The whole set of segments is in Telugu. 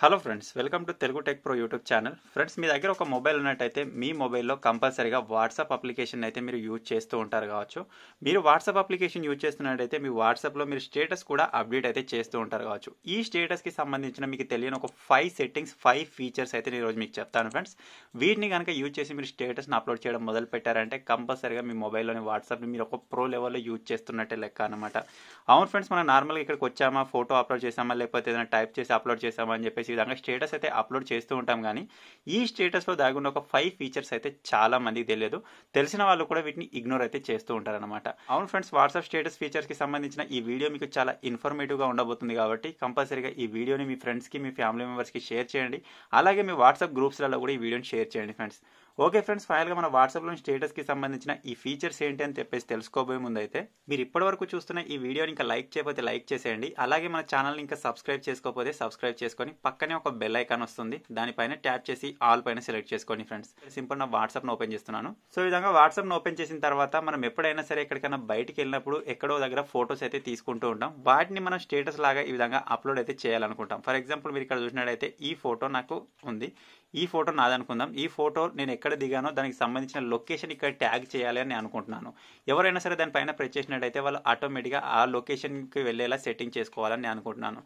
hello friends welcome to Telugu tech pro YouTube channel friends మీ దగ్గర ఒక మొబైల్ ఉన్నట్టయితే మీ మొబైల్లో కంపల్సరీగా వాట్సాప్ అప్లికేషన్ అయితే మీరు యూజ్ చేస్తూ ఉంటారు కావచ్చు మీరు వాట్సాప్ అప్లికేషన్ యూజ్ చేస్తున్నట్టయితే మీ వాట్సాప్లో మీరు స్టేటస్ కూడా అప్డేట్ అయితే చేస్తూ ఉంటారు కావచ్చు ఈ స్టేటస్కి సంబంధించిన మీకు తెలియని ఒక ఫైవ్ సెట్టింగ్స్ ఫైవ్ ఫీచర్స్ అయితే నేను రోజు మీకు చెప్తాను ఫ్రెండ్స్ వీటిని కనుక యూజ్ చేసి మీరు స్టేటస్ని అప్లోడ్ చేయడం మొదలు పెట్టారంటే కంపల్సరీగా మీ మొబైల్లోని వాట్సాప్ని మీరు ఒక ప్రో లెవెల్లో యూజ్ చేస్తున్నట్టే లెక్క అనమాట అవును ఫ్రెండ్స్ మనం నార్మల్గా ఇక్కడికి వచ్చామా ఫోటో అప్లోడ్ చేసామా లేకపోతే ఏదైనా టైప్ చేసి అప్లోడ్ చేసామా అని చెప్పేసి ఈ విధంగా స్టేటస్ అయితే అప్లోడ్ చేస్తూ ఉంటాం కానీ ఈ స్టేటస్లో దాగున్న ఒక ఫైవ్ ఫీచర్స్ అయితే చాలా మందికి తెలియదు తెలిసిన వాళ్ళు కూడా వీటిని ఇగ్నోర్ అయితే చేస్తూ ఉంటారనమాట అవును ఫ్రెండ్స్ వాట్సాప్ స్టేటస్ ఫీచర్స్కి సంబంధించిన ఈ వీడియో మీకు చాలా ఇన్ఫర్మేటివ్గా ఉండబోతుంది కాబట్టి కంపల్సరీగా ఈ వీడియోని మీ ఫ్రెండ్స్కి మీ ఫ్యామిలీ మెంబర్స్కి షేర్ చేయండి అలాగే మీ వాట్సాప్ గ్రూప్స్లలో కూడా ఈ వీడియోని షేర్ చేయండి ఫ్రెండ్స్ ఓకే ఫ్రెండ్స్ గా మన స్టేటస్ స్టేటస్కి సంబంధించిన ఈ ఫీచర్స్ ఏంటి అని చెప్పేసి తెలుసుకోబోయే ముందైతే మీరు ఇప్పటి వరకు చూస్తున్న ఈ వీడియోని ఇంకా లైక్ చేయకపోతే లైక్ చేసేయండి అలాగే మన ఛానల్ని ఇంకా సబ్స్క్రైబ్ చేసుకోకపోతే సబ్స్క్రైబ్ చేసుకొని పక్కనే ఒక బెల్ ఐకాన్ వస్తుంది దానిపైన ట్యాప్ చేసి ఆల్ పైన సెలెక్ట్ చేసుకోండి ఫ్రెండ్స్ సింపుల్ నా ను ఓపెన్ చేస్తున్నాను సో ఈ విధంగా వాట్సాప్ను ఓపెన్ చేసిన తర్వాత మనం ఎప్పుడైనా సరే ఎక్కడికైనా బయటికి వెళ్ళినప్పుడు ఎక్కడో దగ్గర ఫొటోస్ అయితే తీసుకుంటూ ఉంటాం వాటిని మనం స్టేటస్ లాగా ఈ విధంగా అప్లోడ్ అయితే చేయాలనుకుంటాం ఫర్ ఎగ్జాంపుల్ మీరు ఇక్కడ చూసినట్లయితే ఈ ఫోటో నాకు ఉంది ఈ ఫోటో నాదనుకుందాం ఈ ఫోటో నేను ఎక్కడ ఎక్కడ దిగానో దానికి సంబంధించిన లొకేషన్ ఇక్కడ ట్యాగ్ చేయాలి అని అనుకుంటున్నాను ఎవరైనా సరే దానిపైన ప్రెస్ చేసినట్టయితే వాళ్ళు ఆటోమేటిక్గా ఆ లొకేషన్కి వెళ్ళేలా సెట్టింగ్ చేసుకోవాలని నేను అనుకుంటున్నాను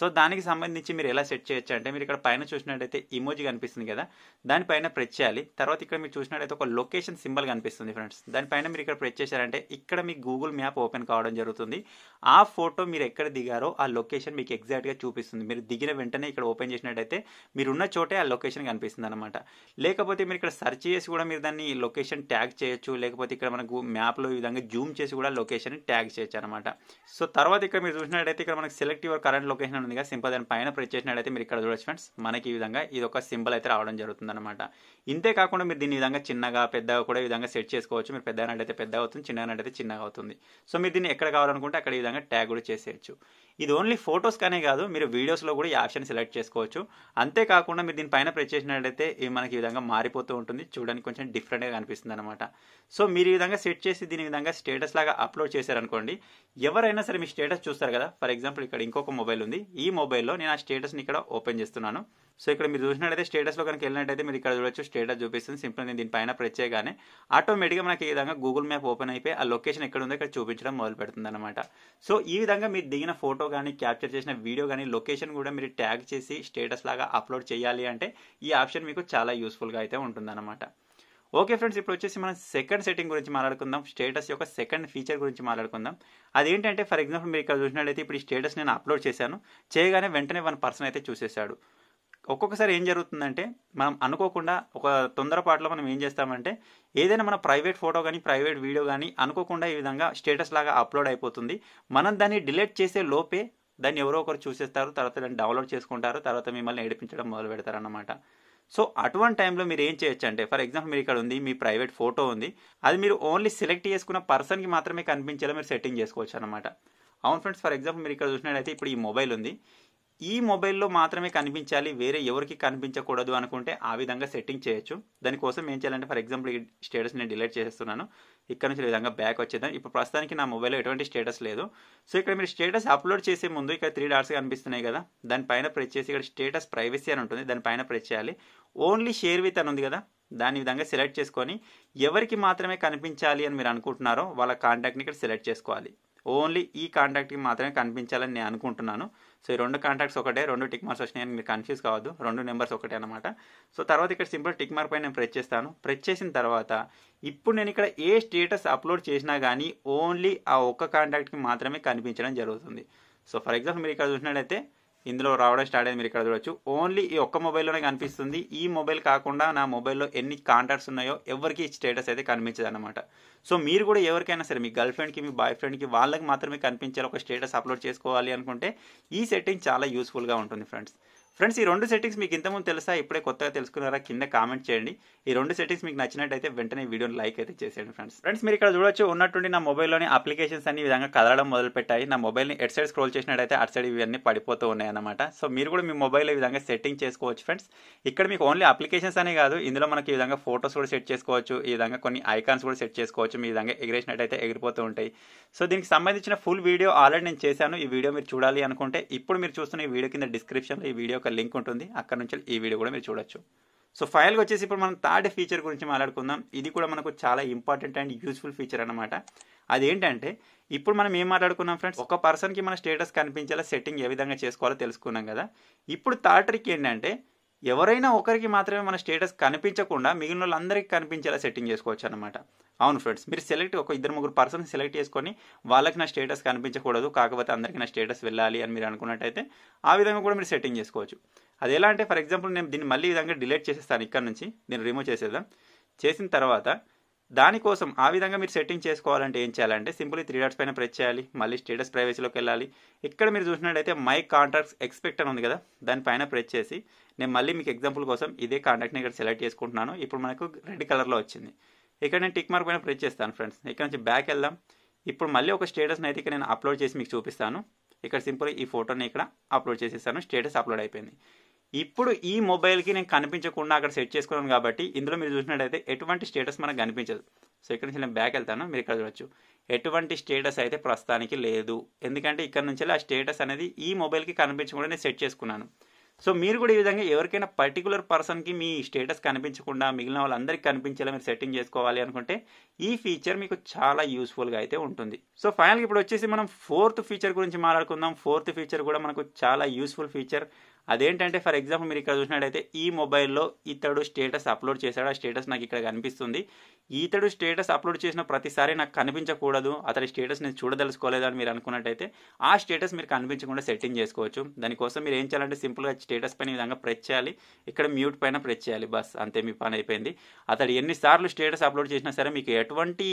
సో దానికి సంబంధించి మీరు ఎలా సెట్ చేయొచ్చు అంటే మీరు ఇక్కడ పైన చూసినట్టయితే ఇమోజీ కనిపిస్తుంది కదా దానిపైన ప్రెస్ చేయాలి తర్వాత ఇక్కడ మీరు చూసినట్టయితే ఒక లొకేషన్ సింబల్ కనిపిస్తుంది ఫ్రెండ్స్ దానిపైన మీరు ఇక్కడ ప్రెస్ చేశారంటే ఇక్కడ మీ గూగుల్ మ్యాప్ ఓపెన్ కావడం జరుగుతుంది ఆ ఫోటో మీరు ఎక్కడ దిగారో ఆ లొకేషన్ మీకు ఎగ్జాక్ట్గా చూపిస్తుంది మీరు దిగిన వెంటనే ఇక్కడ ఓపెన్ చేసినట్టయితే మీరున్న చోటే ఆ లొకేషన్ కనిపిస్తుంది అనమాట లేకపోతే మీరు ఇక్కడ సర్చ్ చేసి కూడా మీరు దాన్ని లొకేషన్ ట్యాగ్ చేయొచ్చు లేకపోతే ఇక్కడ మనకు మ్యాప్లో ఈ విధంగా జూమ్ చేసి కూడా లొకేషన్ ట్యాగ్ చేయొచ్చు అనమాట సో తర్వాత ఇక్కడ మీరు చూసినట్టయితే ఇక్కడ మనకి సెలెక్ట్ యువర్ కరెంట్ లొకేషన్ ఉందిగా సింపుల్ దాని పైన ప్రెస్ చేసినట్టయితే మీరు ఇక్కడ చూడొచ్చు ఫ్రెండ్స్ మనకి ఈ విధంగా ఇది ఒక సింబల్ అయితే రావడం జరుగుతుంది అనమాట ఇంతే కాకుండా మీరు దీని విధంగా చిన్నగా పెద్దగా కూడా ఈ విధంగా సెట్ చేసుకోవచ్చు మీరు పెద్దనట్టయితే పెద్ద అవుతుంది చిన్ననట్టయితే చిన్నగా అవుతుంది సో మీరు దీన్ని ఎక్కడ కావాలనుకుంటే అక్కడ ఈ విధంగా ట్యాగ్ కూడా చేసేయచ్చు ఇది ఓన్లీ ఫొటోస్ కానే కాదు మీరు వీడియోస్లో కూడా ఈ ఆప్షన్ సెలెక్ట్ చేసుకోవచ్చు అంతేకాకుండా మీరు దీనిపైన ప్రెస్ చేసినట్లయితే మనకి ఈ విధంగా మారిపోతూ ఉంటుంది చూడడానికి కొంచెం డిఫరెంట్గా కనిపిస్తుంది అనమాట సో మీరు ఈ విధంగా సెట్ చేసి దీని విధంగా స్టేటస్ లాగా అప్లోడ్ చేశారనుకోండి ఎవరైనా సరే మీ స్టేటస్ చూస్తారు కదా ఫర్ ఎగ్జాంపుల్ ఇక్కడ ఇంకొక మొబైల్ ఉంది ఈ మొబైల్లో నేను ఆ స్టేటస్ని ఇక్కడ ఓపెన్ చేస్తున్నాను సో ఇక్కడ మీరు చూసినట్టయితే స్టేటస్లో కనుక వెళ్ళినట్టయితే మీరు ఇక్కడ చూడొచ్చు స్టేటస్ చూపిస్తుంది సింపుల్ నేను దీనిపైన ప్రెస్ చేయగానే ఆటోమేటిక్గా మనకి ఈ విధంగా గూగుల్ మ్యాప్ ఓపెన్ అయిపోయి ఆ లొకేషన్ ఎక్కడ ఉందో ఇక్కడ చూపించడం మొదలు పెడుతుంది అనమాట సో ఈ విధంగా మీరు దిగిన ఫోటో కానీ క్యాప్చర్ చేసిన వీడియో కానీ లొకేషన్ కూడా మీరు ట్యాగ్ చేసి స్టేటస్ లాగా అప్లోడ్ చేయాలి అంటే ఈ ఆప్షన్ మీకు చాలా యూస్ఫుల్గా అయితే ఉంటుందన్నమాట ఓకే ఫ్రెండ్స్ ఇప్పుడు వచ్చేసి మనం సెకండ్ సెట్టింగ్ గురించి మాట్లాడుకుందాం స్టేటస్ యొక్క సెకండ్ ఫీచర్ గురించి మాట్లాడుకుందాం అదేంటంటే ఫర్ ఎగ్జాంపుల్ మీరు ఇక్కడ చూసినట్లయితే ఇప్పుడు ఈ స్టేటస్ నేను అప్లోడ్ చేశాను చేయగానే వెంటనే వన్ పర్సన్ అయితే చూసేశాడు ఒక్కొక్కసారి ఏం జరుగుతుందంటే మనం అనుకోకుండా ఒక తొందరపాటులో మనం ఏం చేస్తామంటే ఏదైనా మన ప్రైవేట్ ఫోటో కానీ ప్రైవేట్ వీడియో కానీ అనుకోకుండా ఈ విధంగా స్టేటస్ లాగా అప్లోడ్ అయిపోతుంది మనం దాన్ని డిలీట్ చేసే లోపే దాన్ని ఎవరో ఒకరు చూసేస్తారు తర్వాత దాన్ని డౌన్లోడ్ చేసుకుంటారు తర్వాత మిమ్మల్ని ఏడిపించడం మొదలు పెడతారు అన్నమాట సో అటువంటి టైంలో మీరు ఏం చేయొచ్చు అంటే ఫర్ ఎగ్జాంపుల్ మీరు ఇక్కడ ఉంది మీ ప్రైవేట్ ఫోటో ఉంది అది మీరు ఓన్లీ సెలెక్ట్ చేసుకున్న పర్సన్కి మాత్రమే కనిపించేలా మీరు సెట్టింగ్ చేసుకోవచ్చు అనమాట అవును ఫ్రెండ్స్ ఫర్ ఎగ్జాంపుల్ మీరు ఇక్కడ చూసినట్టయితే ఇప్పుడు ఈ మొబైల్ ఉంది ఈ మొబైల్లో మాత్రమే కనిపించాలి వేరే ఎవరికి కనిపించకూడదు అనుకుంటే ఆ విధంగా సెట్టింగ్ చేయొచ్చు దానికోసం ఏం చేయాలంటే ఫర్ ఎగ్జాంపుల్ ఈ స్టేటస్ నేను డిలీట్ చేస్తున్నాను ఇక్కడ నుంచి విధంగా బ్యాక్ వచ్చేదాన్ని ఇప్పుడు ప్రస్తుతానికి నా మొబైల్లో ఎటువంటి స్టేటస్ లేదు సో ఇక్కడ మీరు స్టేటస్ అప్లోడ్ చేసే ముందు ఇక్కడ త్రీ డాట్స్ కనిపిస్తున్నాయి కదా దానిపైన ప్రెస్ చేసి ఇక్కడ స్టేటస్ ప్రైవసీ అని ఉంటుంది దానిపైన ప్రెస్ చేయాలి ఓన్లీ షేర్ విత్ అని ఉంది కదా దాని విధంగా సెలెక్ట్ చేసుకొని ఎవరికి మాత్రమే కనిపించాలి అని మీరు అనుకుంటున్నారో వాళ్ళ కాంటాక్ట్ని ఇక్కడ సెలెక్ట్ చేసుకోవాలి ఓన్లీ ఈ కాంటాక్ట్కి మాత్రమే కనిపించాలని నేను అనుకుంటున్నాను సో ఈ రెండు కాంటాక్ట్స్ ఒకటే రెండు టిక్ మార్క్స్ వచ్చినాయని మీరు కన్ఫ్యూజ్ కావద్దు రెండు నెంబర్స్ ఒకటే అనమాట సో తర్వాత ఇక్కడ సింపుల్ టిక్ మార్క్ పైన నేను ప్రెస్ చేస్తాను ప్రెస్ చేసిన తర్వాత ఇప్పుడు నేను ఇక్కడ ఏ స్టేటస్ అప్లోడ్ చేసినా కానీ ఓన్లీ ఆ ఒక్క కాంటాక్ట్కి మాత్రమే కనిపించడం జరుగుతుంది సో ఫర్ ఎగ్జాంపుల్ మీరు ఇక్కడ చూసినట్లయితే ఇందులో రావడం స్టార్ట్ అయింది మీరు ఇక్కడ చూడొచ్చు ఓన్లీ ఈ ఒక్క మొబైల్లోనే కనిపిస్తుంది ఈ మొబైల్ కాకుండా నా మొబైల్లో ఎన్ని కాంటాక్ట్స్ ఉన్నాయో ఎవరికి స్టేటస్ అయితే కనిపించదు అనమాట సో మీరు కూడా ఎవరికైనా సరే మీ గర్ల్ ఫ్రెండ్కి మీ బాయ్ ఫ్రెండ్కి వాళ్ళకి మాత్రమే కనిపించేలా ఒక స్టేటస్ అప్లోడ్ చేసుకోవాలి అనుకుంటే ఈ సెట్టింగ్ చాలా యూస్ఫుల్గా ఉంటుంది ఫ్రెండ్స్ ఫ్రెండ్స్ ఈ రెండు సెట్టింగ్స్ మీకు ఇంతకుముందు తెలుసా ఇప్పుడే కొత్తగా తెలుసుకున్నారా కింద కామెంట్ చేయండి ఈ రెండు సెట్టింగ్స్ మీకు నచ్చినట్టయితే వెంటనే వీడియోని లైక్ అయితే చేసేయండి ఫ్రెండ్స్ ఫ్రెండ్స్ మీరు ఇక్కడ చూడొచ్చు ఉన్నటువంటి నా మొబైల్లోని అప్లికేషన్స్ అన్ని విధంగా కదలడం మొదలుపెట్టాయి నా మొబైల్ని ఎడ్ సైడ్ స్క్రోల్ చేసినట్టయితే అటు సైడ్ ఇవన్నీ పడిపోతూ ఉన్నాయి అనమాట సో మీరు కూడా మీ మొబైల్ ఈ విధంగా సెట్టింగ్ చేసుకోవచ్చు ఫ్రెండ్స్ ఇక్కడ మీకు ఓన్లీ అప్లికేషన్స్ అనే కాదు ఇందులో మనకి ఈ విధంగా ఫోటోస్ కూడా సెట్ చేసుకోవచ్చు ఈ విధంగా కొన్ని ఐకాన్స్ కూడా సెట్ చేసుకోవచ్చు మీ విధంగా ఎగిరేసినట్టయితే ఎగిరిపోతూ ఉంటాయి సో దీనికి సంబంధించిన ఫుల్ వీడియో ఆల్రెడీ నేను చేశాను ఈ వీడియో మీరు చూడాలి అనుకుంటే ఇప్పుడు మీరు చూస్తున్న ఈ వీడియో కింద డిస్క్రిప్షన్లో ఈ వీడియో ఒక లింక్ ఉంటుంది అక్కడ నుంచి ఈ వీడియో కూడా మీరు చూడొచ్చు సో ఫైల్గా వచ్చేసి ఇప్పుడు మనం థర్డ్ ఫీచర్ గురించి మాట్లాడుకుందాం ఇది కూడా మనకు చాలా ఇంపార్టెంట్ అండ్ యూస్ఫుల్ ఫీచర్ అనమాట అదేంటంటే ఇప్పుడు మనం ఏం మాట్లాడుకున్నాం ఫ్రెండ్స్ ఒక పర్సన్కి మన స్టేటస్ కనిపించేలా సెట్టింగ్ ఏ విధంగా చేసుకోవాలో తెలుసుకున్నాం కదా ఇప్పుడు థర్డ్ ట్రిక్ ఏంటంటే ఎవరైనా ఒకరికి మాత్రమే మన స్టేటస్ కనిపించకుండా మిగిలిన వాళ్ళందరికీ కనిపించేలా సెట్టింగ్ చేసుకోవచ్చు అనమాట అవును ఫ్రెండ్స్ మీరు సెలెక్ట్ ఒక ఇద్దరు ముగ్గురు పర్సన్ సెలెక్ట్ చేసుకొని వాళ్ళకి నా స్టేటస్ కనిపించకూడదు కాకపోతే అందరికీ నా స్టేటస్ వెళ్ళాలి అని మీరు అనుకున్నట్టయితే ఆ విధంగా కూడా మీరు సెట్టింగ్ చేసుకోవచ్చు అది ఎలా అంటే ఫర్ ఎగ్జాంపుల్ నేను దీన్ని మళ్ళీ విధంగా డిలీట్ చేసేస్తాను ఇక్కడ నుంచి దీన్ని రిమూవ్ చేసేద్దాం చేసిన తర్వాత దానికోసం ఆ విధంగా మీరు సెట్టింగ్ చేసుకోవాలంటే ఏం చేయాలంటే సింపుల్ త్రీ డాట్స్ పైన ప్రెస్ చేయాలి మళ్ళీ స్టేటస్ ప్రైవసీలోకి వెళ్ళాలి ఇక్కడ మీరు చూసినట్టయితే మై కాంట్రాక్ట్స్ ఎక్స్పెక్ట్ అని ఉంది కదా దానిపైన ప్రెస్ చేసి నేను మళ్ళీ మీకు ఎగ్జాంపుల్ కోసం ఇదే కాంటాక్ట్ని ఇక్కడ సెలెక్ట్ చేసుకుంటున్నాను ఇప్పుడు మనకు రెడ్ కలర్లో వచ్చింది ఇక్కడ నేను టిక్ మార్క్ పైన ప్రెస్ చేస్తాను ఫ్రెండ్స్ ఇక్కడ నుంచి బ్యాక్ వెళ్దాం ఇప్పుడు మళ్ళీ ఒక స్టేటస్ని అయితే ఇక్కడ నేను అప్లోడ్ చేసి మీకు చూపిస్తాను ఇక్కడ సింపుల్ ఈ ఫోటోని ఇక్కడ అప్లోడ్ చేసేస్తాను స్టేటస్ అప్లోడ్ అయిపోయింది ఇప్పుడు ఈ మొబైల్కి నేను కనిపించకుండా అక్కడ సెట్ చేసుకున్నాను కాబట్టి ఇందులో మీరు చూసినట్టయితే ఎటువంటి స్టేటస్ మనకు కనిపించదు సో ఇక్కడ నుంచి నేను బ్యాక్ వెళ్తాను మీరు ఇక్కడ చూడొచ్చు ఎటువంటి స్టేటస్ అయితే ప్రస్తుతానికి లేదు ఎందుకంటే ఇక్కడ నుంచి ఆ స్టేటస్ అనేది ఈ మొబైల్కి కనిపించకుండా నేను సెట్ చేసుకున్నాను సో మీరు కూడా ఈ విధంగా ఎవరికైనా పర్టికులర్ పర్సన్కి మీ స్టేటస్ కనిపించకుండా మిగిలిన వాళ్ళందరికీ కనిపించేలా మీరు సెట్టింగ్ చేసుకోవాలి అనుకుంటే ఈ ఫీచర్ మీకు చాలా యూస్ఫుల్గా అయితే ఉంటుంది సో ఫైనల్గా ఇప్పుడు వచ్చేసి మనం ఫోర్త్ ఫీచర్ గురించి మాట్లాడుకుందాం ఫోర్త్ ఫీచర్ కూడా మనకు చాలా యూస్ఫుల్ ఫీచర్ అదేంటంటే ఫర్ ఎగ్జాంపుల్ మీరు ఇక్కడ చూసినట్టయితే ఈ మొబైల్లో ఇతడు స్టేటస్ అప్లోడ్ చేశాడు ఆ స్టేటస్ నాకు ఇక్కడ కనిపిస్తుంది ఇతడు స్టేటస్ అప్లోడ్ చేసిన ప్రతిసారి నాకు కనిపించకూడదు అతడి స్టేటస్ నేను చూడదలుచుకోలేదు అని మీరు అనుకున్నట్టయితే ఆ స్టేటస్ మీరు కనిపించకుండా సెట్టింగ్ చేసుకోవచ్చు దానికోసం మీరు ఏం చేయాలంటే సింపుల్గా స్టేటస్ పైన విధంగా ప్రెస్ చేయాలి ఇక్కడ మ్యూట్ పైన ప్రెస్ చేయాలి బస్ అంతే మీ పని అయిపోయింది అతడు ఎన్నిసార్లు స్టేటస్ అప్లోడ్ చేసినా సరే మీకు ఎటువంటి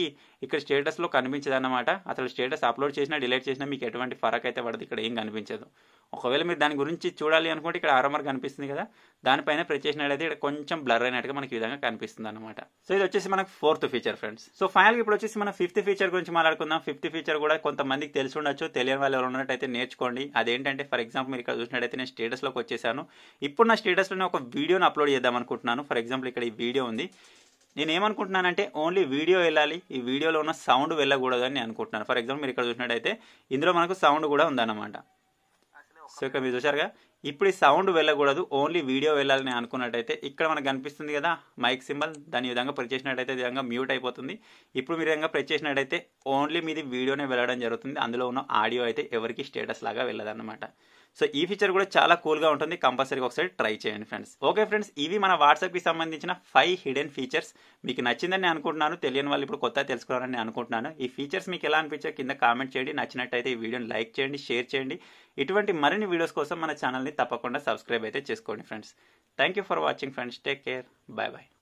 ఇక్కడ స్టేటస్లో కనిపించదన్నమాట అతడు స్టేటస్ అప్లోడ్ చేసినా డిలీట్ చేసినా మీకు ఎటువంటి ఫరక్ అయితే పడదు ఇక్కడ ఏం కనిపించదు ఒకవేళ మీరు దాని గురించి చూడాలి అనుకుంటే కూడా ఇక్కడ ఆరోమర్ కనిపిస్తుంది కదా దానిపైన ప్రతి చేసినట్లయితే ఇక్కడ కొంచెం బ్లర్ అయినట్టుగా మనకి విధంగా కనిపిస్తుంది అనమాట సో ఇది వచ్చేసి మనకు ఫోర్త్ ఫీచర్ ఫ్రెండ్స్ సో ఫైనల్గా ఇప్పుడు వచ్చేసి మనం ఫిఫ్త్ ఫీచర్ గురించి మాట్లాడుకుందాం ఫిఫ్త్ ఫీచర్ కూడా కొంతమందికి తెలిసి ఉండొచ్చు తెలియని వాళ్ళు ఎవరు ఉన్నట్టయితే నేర్చుకోండి అదేంటంటే ఫర్ ఎగ్జాంపుల్ మీరు ఇక్కడ చూసినట్టయితే నేను స్టేటస్ లోకి వచ్చేసాను ఇప్పుడు నా స్టేటస్లోనే ఒక వీడియోని అప్లోడ్ చేద్దాం అనుకుంటున్నాను ఫర్ ఎగ్జాంపుల్ ఇక్కడ ఈ వీడియో ఉంది నేను ఏమనుకుంటున్నానంటే ఓన్లీ వీడియో వెళ్ళాలి ఈ వీడియోలో ఉన్న సౌండ్ వెళ్ళకూడదు అని అనుకుంటున్నాను ఫర్ ఎగ్జాంపుల్ మీరు ఇక్కడ చూసినట్టయితే ఇందులో మనకు సౌండ్ కూడా ఉందన్నమాట సో ఇక్కడ మీరు చూసారుగా ఇప్పుడు ఈ సౌండ్ వెళ్ళకూడదు ఓన్లీ వీడియో వెళ్ళాలని అనుకున్నట్టయితే ఇక్కడ మనకు కనిపిస్తుంది కదా మైక్ సింబల్ దాని విధంగా ప్రెస్ చేసినట్టయితే విధంగా మ్యూట్ అయిపోతుంది ఇప్పుడు మీరు విధంగా ప్రెస్ చేసినట్టయితే ఓన్లీ మీది వీడియోనే వెళ్ళడం జరుగుతుంది అందులో ఉన్న ఆడియో అయితే ఎవరికి స్టేటస్ లాగా వెళ్ళదన్నమాట సో ఈ ఫీచర్ కూడా చాలా కూల్గా ఉంటుంది కంపల్సరీగా ఒకసారి ట్రై చేయండి ఫ్రెండ్స్ ఓకే ఫ్రెండ్స్ ఇవి మన వాట్సాప్కి సంబంధించిన ఫైవ్ హిడెన్ ఫీచర్స్ మీకు నచ్చిందని అనుకుంటున్నాను తెలియని వాళ్ళు ఇప్పుడు కొత్త తెలుసుకోవాలని అనుకుంటున్నాను ఈ ఫీచర్స్ మీకు ఎలా అనిపించాయి కింద కామెంట్ చేయండి నచ్చినట్టయితే ఈ వీడియోని లైక్ చేయండి షేర్ చేయండి ఇటువంటి మరిన్ని వీడియోస్ కోసం మన ఛానల్ని తప్పకుండా సబ్స్క్రైబ్ అయితే చేసుకోండి friends thank you for watching friends take care bye bye